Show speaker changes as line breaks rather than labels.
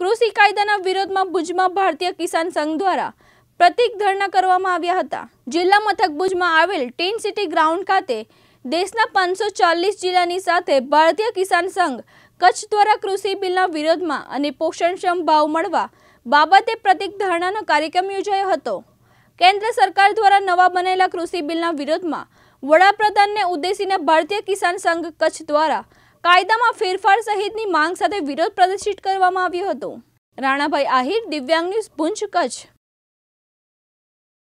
કૃષિ કાયદાના વિરોધમાં ભુજમાં ભારતીય કિસાન સંઘ દ્વારા પ્રતિક ધરણા કરવામાં આવ્યા હતા જિલ્લા મથક ભુજમાં આવેલ ટીન સિટી ગ્રાઉન્ડ ખાતે દેશના પાંચસો ચાલીસ જિલ્લાની સાથે ભારતીય કિસાન સંઘ કચ્છ દ્વારા કૃષિ બિલના વિરોધમાં અને પોષણક્ષમ ભાવ મળવા બાબતે પ્રતિક ધરણાનો કાર્યક્રમ યોજાયો હતો કેન્દ્ર સરકાર દ્વારા નવા બનેલા કૃષિ બિલના વિરોધમાં વડાપ્રધાનને ઉદ્દેશીને ભારતીય કિસાન સંઘ કચ્છ દ્વારા કાયદામાં ફેરફાર સહિતની માંગ સાથે વિરોધ પ્રદર્શિત કરવામાં આવ્યો હતો રાણાભાઈ આહિર દિવ્યાંગ ન્યૂઝ ભુંજ કચ્છ